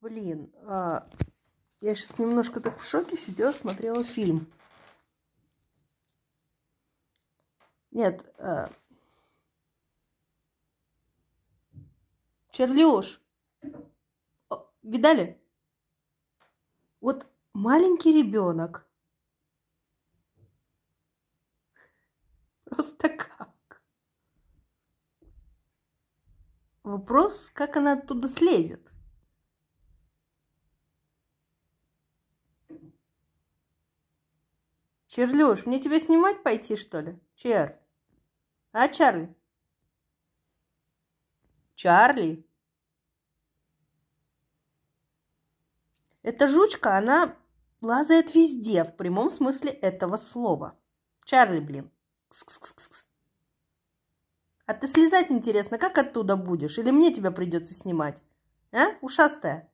Блин, а... я сейчас немножко так в шоке сидела, смотрела фильм. Нет, а... Чарлюш, видали? Вот маленький ребенок. Просто как? Вопрос, как она оттуда слезет. Черлюш, мне тебя снимать пойти, что ли? Чер. А, Чарли? Чарли? Эта жучка, она лазает везде, в прямом смысле этого слова. Чарли, блин. а ты слезать, интересно, как оттуда будешь? Или мне тебя придется снимать? А, ушастая?